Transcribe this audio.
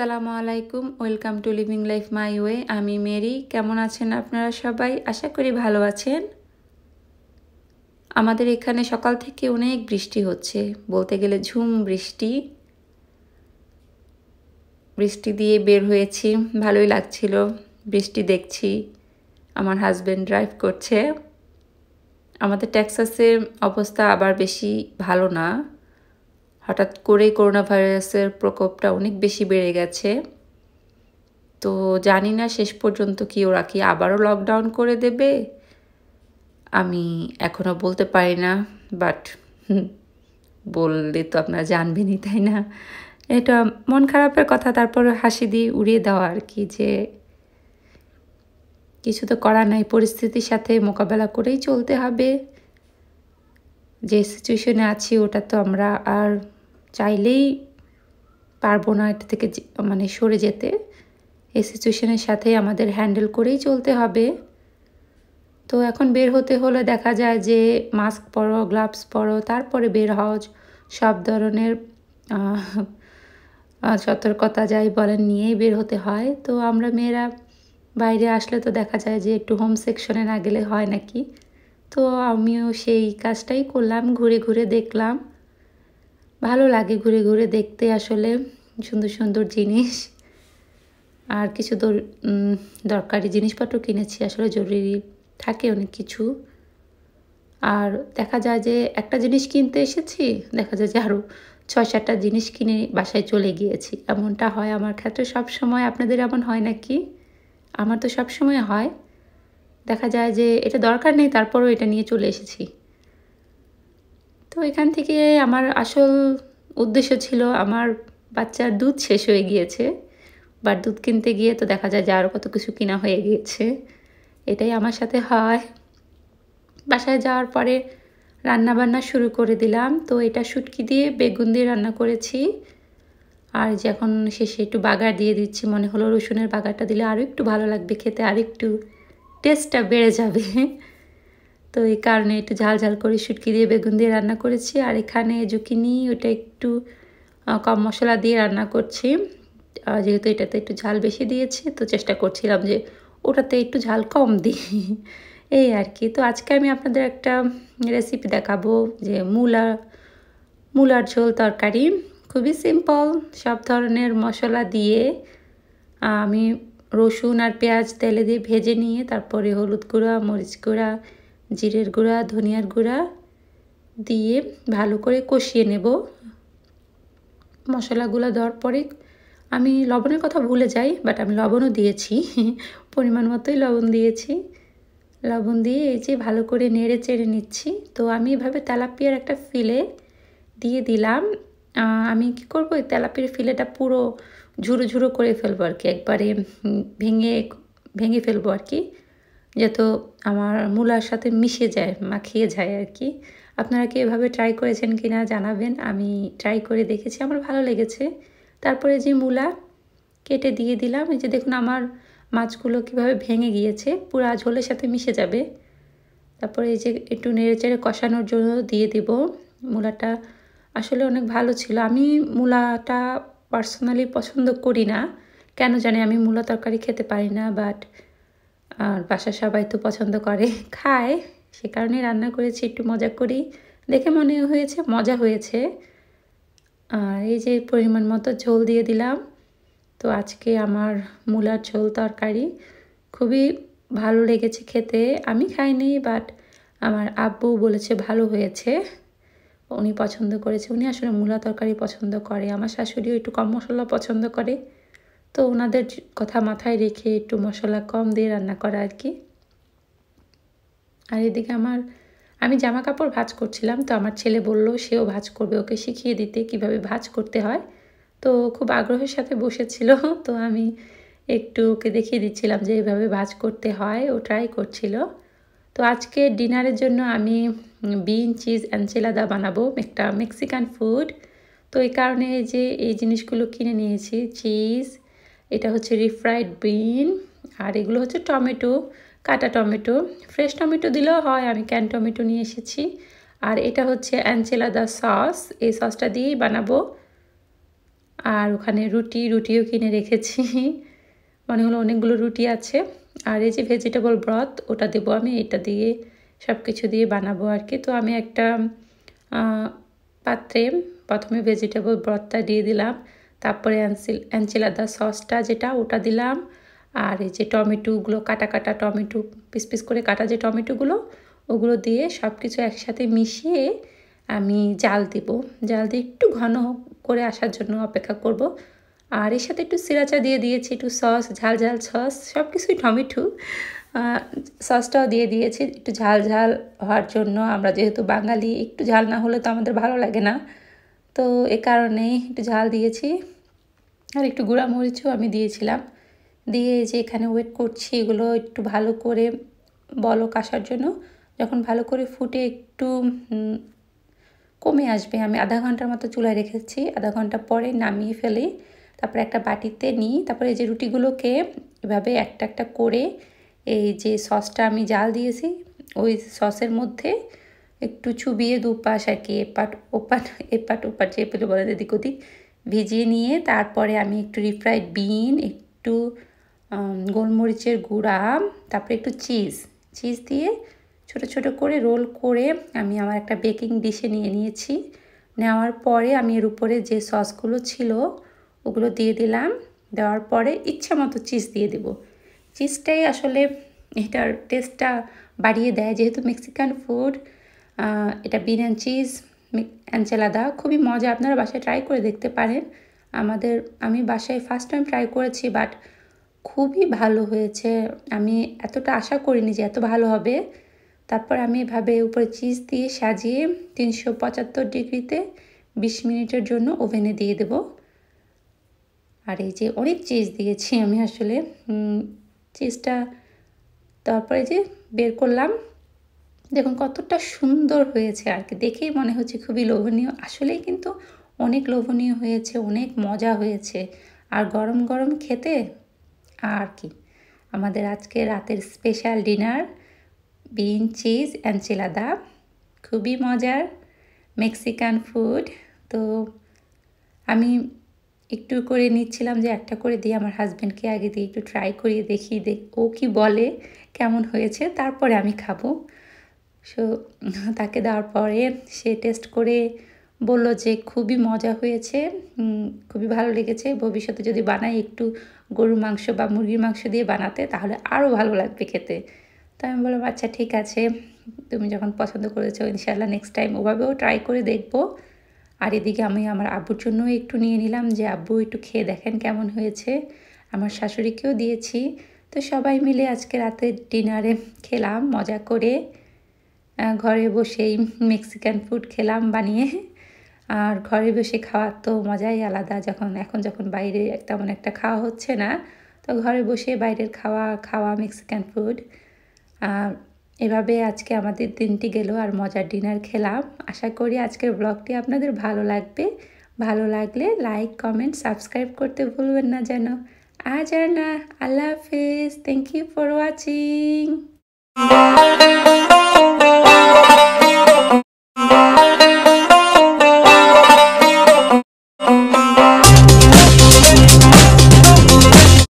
আসসালামু আলাইকুম welcome to living life my way আমি মেরি কেমন আছেন আপনারা সবাই আশা করি ভালো আছেন আমাদের এখানে সকাল থেকে অনেক বৃষ্টি হচ্ছে বলতে গেলে ঝুম বৃষ্টি বৃষ্টি দিয়ে বের হয়েছি ভালোই লাগছিল বৃষ্টি দেখছি আমার হাজব্যান্ড ড্রাইভ করছে আমাদের ট্যাক্সাসের অবস্থা আবার বেশি ভালো না হঠাৎ করেই করোনা ভাইরাসের প্রকোপটা অনেক বেশি বেড়ে গেছে তো জানি না শেষ পর্যন্ত কি ওরা কি আবারও লকডাউন করে দেবে আমি এখনও বলতে পারি না বাট বললে তো আপনারা জানবেনই তাই না এটা মন খারাপের কথা তারপর হাসি দিয়ে উড়িয়ে দেওয়া আর কি যে কিছু তো করা নাই পরিস্থিতির সাথে মোকাবেলা করেই চলতে হবে যে সিচুয়েশনে আছি ওটা তো আমরা আর চাইলেই পারবো না এটা থেকে মানে সরে যেতে এই সিচুয়েশনের সাথে আমাদের হ্যান্ডেল করেই চলতে হবে তো এখন বের হতে হলে দেখা যায় যে মাস্ক পরো গ্লাভস পরো তারপরে বের হও সব ধরনের সতর্কতা যাই বলেন নিয়েই বের হতে হয় তো আমরা মেয়েরা বাইরে আসলে তো দেখা যায় যে একটু হোম সেকশনে না গেলে হয় নাকি তো আমিও সেই কাজটাই করলাম ঘুরে ঘুরে দেখলাম ভালো লাগে ঘুরে ঘুরে দেখতে আসলে সুন্দর সুন্দর জিনিস আর কিছু দরকারি জিনিসপত্র কিনেছি আসলে জরুরি থাকে অনেক কিছু আর দেখা যায় যে একটা জিনিস কিনতে এসেছি দেখা যায় যে আরও ছয় সাতটা জিনিস কিনে বাসায় চলে গিয়েছি এমনটা হয় আমার ক্ষেত্রে সব সময় আপনাদের এমন হয় নাকি আমার তো সব সময় হয় দেখা যায় যে এটা দরকার নেই তারপরও এটা নিয়ে চলে এসেছি তো এখান থেকে আমার আসল উদ্দেশ্য ছিল আমার বাচ্চার দুধ শেষ হয়ে গিয়েছে বা দুধ কিনতে গিয়ে তো দেখা যায় যে আরও কত কিছু কিনা হয়ে গিয়েছে এটাই আমার সাথে হয় বাসায় যাওয়ার পরে রান্না বান্না শুরু করে দিলাম তো এটা সুটকি দিয়ে বেগুন দিয়ে রান্না করেছি আর যে এখন শেষে একটু বাগার দিয়ে দিচ্ছি মনে হলো রসুনের বাগারটা দিলে আরও একটু ভালো লাগবে খেতে আর একটু টেস্টটা বেড়ে যাবে তো এই কারণে একটু ঝাল ঝাল করে শুটকি দিয়ে বেগুন দিয়ে রান্না করেছি আর এখানে জুকিনি ওটা একটু কম মশলা দিয়ে রান্না করছি যেহেতু এটাতে একটু ঝাল বেশি দিয়েছি তো চেষ্টা করছিলাম যে ওটাতে একটু ঝাল কম দিই এই আর কি তো আজকে আমি আপনাদের একটা রেসিপি দেখাবো যে মূলা মূলার ঝোল তরকারি খুবই সিম্পল সব ধরনের মশলা দিয়ে আমি রসুন আর পেঁয়াজ তেলে দিয়ে ভেজে নিয়ে তারপরে হলুদ গুঁড়া মরিচ গুঁড়া জিরের গুঁড়া ধনিয়ার গুঁড়া দিয়ে ভালো করে কষিয়ে নেব মশলাগুলো দেওয়ার পরে আমি লবণের কথা ভুলে যাই বাট আমি লবণও দিয়েছি পরিমাণ মতোই লবণ দিয়েছি লবণ দিয়ে এই যে ভালো করে নেড়ে চেড়ে নিচ্ছি তো আমি এভাবে তেলাপিয়ার একটা ফিলে দিয়ে দিলাম আমি কি করবো এই তেলাপিয়ার ফিলেটা পুরো ঝুরো করে ফেলবো আর কি একবারে ভেঙে ভেঙে ফেলবো আর কি যত আমার মূলার সাথে মিশে যায় মাখিয়ে যায় আর কি আপনারা কি এভাবে ট্রাই করেছেন কি না জানাবেন আমি ট্রাই করে দেখেছি আমার ভালো লেগেছে তারপরে যে মূলা কেটে দিয়ে দিলাম এই যে দেখুন আমার মাছগুলো কিভাবে ভেঙে গিয়েছে পুরো ঝোলের সাথে মিশে যাবে তারপরে এই যে একটু নেড়েচেড়ে কষানোর জন্য দিয়ে দিব মূলাটা আসলে অনেক ভালো ছিল আমি মূলাটা পার্সোনালি পছন্দ করি না কেন জানি আমি মূলা তরকারি খেতে পারি না বাট আর বাসার সবাই তো পছন্দ করে খায় সে কারণে রান্না করেছি একটু মজা করি দেখে মনে হয়েছে মজা হয়েছে আর এই যে পরিমাণ মতো ঝোল দিয়ে দিলাম তো আজকে আমার মূলার ঝোল তরকারি খুবই ভালো লেগেছে খেতে আমি খাইনি বাট আমার আব্বু বলেছে ভালো হয়েছে উনি পছন্দ করেছে উনি আসলে মূলা তরকারি পছন্দ করে আমার শাশুড়িও একটু কম মশলা পছন্দ করে তো ওনাদের কথা মাথায় রেখে একটু মশলা কম দিয়ে রান্না করা আর কি আর এদিকে আমার আমি জামা কাপড় ভাজ করছিলাম তো আমার ছেলে বলল সেও ভাজ করবে ওকে শিখিয়ে দিতে কিভাবে ভাজ করতে হয় তো খুব আগ্রহের সাথে বসেছিল তো আমি একটু ওকে দেখিয়ে দিচ্ছিলাম যে এভাবে ভাজ করতে হয় ও ট্রাই করছিল তো আজকে ডিনারের জন্য আমি বিন চিজ অ্যাঞ্চেলাদা বানাবো একটা মেক্সিকান ফুড তো এই কারণে যে এই জিনিসগুলো কিনে নিয়েছি চিজ এটা হচ্ছে রিফ্রাইড বিন আর এগুলো হচ্ছে টমেটো কাটা টমেটো ফ্রেশ টমেটো দিলেও হয় আমি ক্যান টমেটো নিয়ে এসেছি আর এটা হচ্ছে অ্যাঞ্চেলাদা সস এই সসটা দিয়েই বানাবো আর ওখানে রুটি রুটিও কিনে রেখেছি মনে হলো অনেকগুলো রুটি আছে আর এই যে ভেজিটেবল ব্রথ ওটা দেবো আমি এটা দিয়ে সব কিছু দিয়ে বানাবো আর কি তো আমি একটা পাত্রে প্রথমে ভেজিটেবল ব্রথটা দিয়ে দিলাম তারপরে অ্যাঞ্চিলাদা সসটা যেটা ওটা দিলাম আর এই যে টমেটোগুলো কাটা কাটা টমেটো পিস পিস করে কাটা যে টমেটোগুলো ওগুলো দিয়ে সব কিছু একসাথে মিশিয়ে আমি জাল দিব জাল দিয়ে একটু ঘন করে আসার জন্য অপেক্ষা করব। আর এর সাথে একটু সিরাচা দিয়ে দিয়েছি একটু সস ঝাল ঝাল সস সব কিছুই টমেটো সসটাও দিয়ে দিয়েছি একটু ঝাল ঝাল হওয়ার জন্য আমরা যেহেতু বাঙালি একটু ঝাল না হলে তো আমাদের ভালো লাগে না তো এ কারণেই একটু ঝাল দিয়েছি আর একটু গুঁড়া মরিচও আমি দিয়েছিলাম দিয়ে যে এখানে ওয়েট করছি এগুলো একটু ভালো করে বলো কাষার জন্য যখন ভালো করে ফুটে একটু কমে আসবে আমি আধা ঘন্টার মতো চুলায় রেখেছি আধা ঘন্টা পরে নামিয়ে ফেলি তারপরে একটা বাটিতে নিই তারপরে এই যে রুটিগুলোকে এভাবে একটা একটা করে এই যে সসটা আমি জাল দিয়েছি ওই সসের মধ্যে একটু চুবিয়ে দুপাশ আর কি এপাট ওপাট এপাট ওপাট যে পেলে বলে এদিক ওদিক ভিজিয়ে নিয়ে তারপরে আমি একটু রিফ্রাইড বিন একটু গোলমরিচের গুঁড়া তারপরে একটু চিজ চিজ দিয়ে ছোট ছোট করে রোল করে আমি আমার একটা বেকিং ডিশে নিয়ে নিয়েছি নেওয়ার পরে আমি এর উপরে যে সসগুলো ছিল ওগুলো দিয়ে দিলাম দেওয়ার পরে ইচ্ছা মতো চিজ দিয়ে দেবো চিজটাই আসলে এটার টেস্টটা বাড়িয়ে দেয় যেহেতু মেক্সিকান ফুড এটা বিন অ্যান্ড চিজ অ্যাঞ্চেলাদা খুবই মজা আপনারা বাসায় ট্রাই করে দেখতে পারেন আমাদের আমি বাসায় ফার্স্ট টাইম ট্রাই করেছি বাট খুবই ভালো হয়েছে আমি এতটা আশা করিনি যে এত ভালো হবে তারপর আমি এভাবে উপরে চিজ দিয়ে সাজিয়ে তিনশো পঁচাত্তর ডিগ্রিতে বিশ মিনিটের জন্য ওভেনে দিয়ে দেব আর এই যে অনেক চিজ দিয়েছি আমি আসলে চিজটা তারপরে যে বের করলাম দেখুন কতটা সুন্দর হয়েছে আর কি দেখেই মনে হচ্ছে খুবই লোভনীয় আসলেই কিন্তু অনেক লোভনীয় হয়েছে অনেক মজা হয়েছে আর গরম গরম খেতে আর কি আমাদের আজকে রাতের special dinner bean cheese and enchilada খুবই মজার মেক্সিকান ফুড তো আমি একটু করে নিচ্ছিলাম যে একটা করে দিয়ে আমার হাজব্যান্ডকে আগে দিয়ে একটু ট্রাই করিয়ে দেখি দেখ ও কি বলে কেমন হয়েছে তারপরে আমি খাবো সো তাকে দেওয়ার পরে সে টেস্ট করে বলল যে খুবই মজা হয়েছে খুবই ভালো লেগেছে ভবিষ্যতে যদি বানাই একটু গরুর মাংস বা মুরগির মাংস দিয়ে বানাতে তাহলে আরও ভালো লাগবে খেতে তো আমি বললাম আচ্ছা ঠিক আছে তুমি যখন পছন্দ করেছো ইনশাল্লাহ নেক্সট টাইম ওভাবেও ট্রাই করে দেখবো আর এদিকে আমি আমার আব্বুর জন্য একটু নিয়ে নিলাম যে আব্বু একটু খেয়ে দেখেন কেমন হয়েছে আমার শাশুড়িকেও দিয়েছি তো সবাই মিলে আজকে রাতে ডিনারে খেলাম মজা করে ঘরে বসেই মেক্সিকান ফুড খেলাম বানিয়ে আর ঘরে বসে খাওয়ার তো মজাই আলাদা যখন এখন যখন বাইরে তেমন একটা খাওয়া হচ্ছে না তো ঘরে বসে বাইরের খাওয়া খাওয়া মেক্সিকান ফুড এভাবে আজকে আমাদের দিনটি গেল আর মজার ডিনার খেলাম আশা করি আজকের ব্লগটি আপনাদের ভালো লাগবে ভালো লাগলে লাইক কমেন্ট সাবস্ক্রাইব করতে ভুলবেন না যেন আজ আর না আল্লাহ হাফেজ থ্যাংক ইউ ফর ওয়াচিং